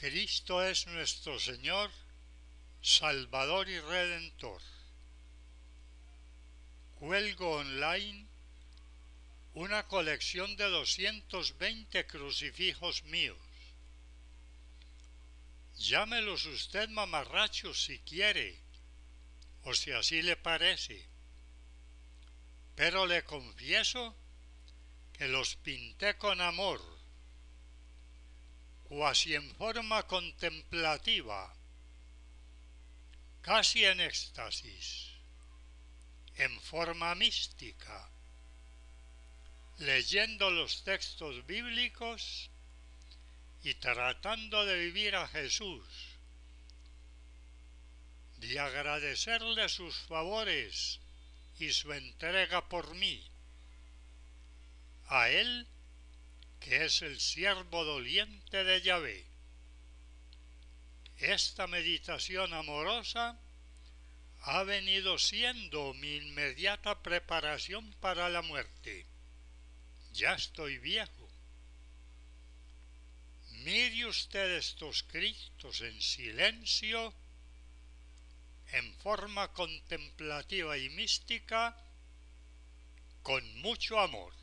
Cristo es nuestro Señor, Salvador y Redentor. Cuelgo online una colección de 220 crucifijos míos. Llámelos usted mamarrachos si quiere, o si así le parece. Pero le confieso que los pinté con amor así en forma contemplativa, casi en éxtasis, en forma mística, leyendo los textos bíblicos y tratando de vivir a Jesús, de agradecerle sus favores y su entrega por mí. A Él es el siervo doliente de Yahvé. Esta meditación amorosa ha venido siendo mi inmediata preparación para la muerte. Ya estoy viejo. Mire usted estos Cristos en silencio, en forma contemplativa y mística, con mucho amor.